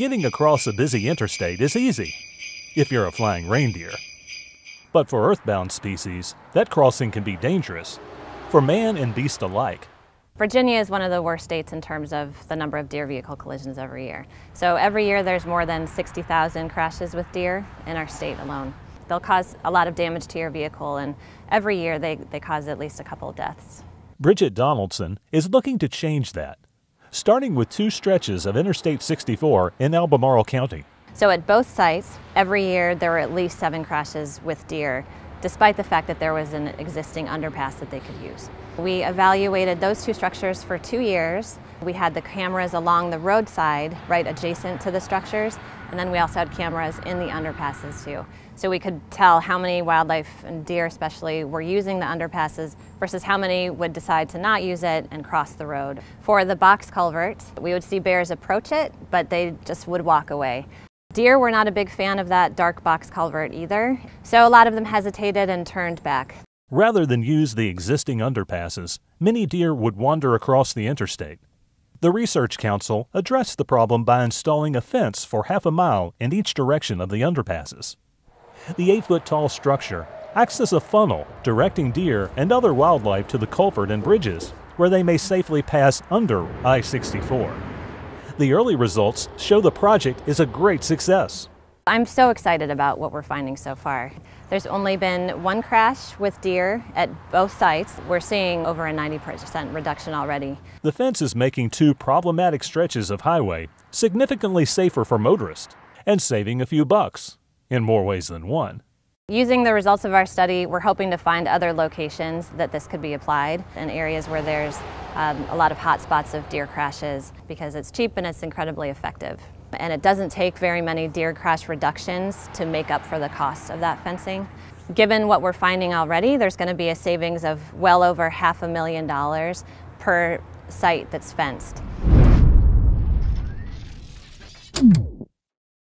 getting across a busy interstate is easy, if you're a flying reindeer. But for earthbound species, that crossing can be dangerous, for man and beast alike. Virginia is one of the worst states in terms of the number of deer vehicle collisions every year. So every year there's more than 60,000 crashes with deer in our state alone. They'll cause a lot of damage to your vehicle, and every year they, they cause at least a couple of deaths. Bridget Donaldson is looking to change that starting with two stretches of Interstate 64 in Albemarle County. So, at both sites, every year there were at least seven crashes with deer, despite the fact that there was an existing underpass that they could use. We evaluated those two structures for two years we had the cameras along the roadside, right adjacent to the structures, and then we also had cameras in the underpasses too. So we could tell how many wildlife and deer especially were using the underpasses versus how many would decide to not use it and cross the road. For the box culvert, we would see bears approach it, but they just would walk away. Deer were not a big fan of that dark box culvert either, so a lot of them hesitated and turned back. Rather than use the existing underpasses, many deer would wander across the interstate. The Research Council addressed the problem by installing a fence for half a mile in each direction of the underpasses. The eight foot tall structure acts as a funnel, directing deer and other wildlife to the culvert and bridges, where they may safely pass under I 64. The early results show the project is a great success. I'm so excited about what we're finding so far. There's only been one crash with deer at both sites. We're seeing over a 90% reduction already. The fence is making two problematic stretches of highway significantly safer for motorists and saving a few bucks in more ways than one. Using the results of our study, we're hoping to find other locations that this could be applied in areas where there's um, a lot of hotspots of deer crashes because it's cheap and it's incredibly effective and it doesn't take very many deer crash reductions to make up for the cost of that fencing. Given what we're finding already, there's going to be a savings of well over half a million dollars per site that's fenced.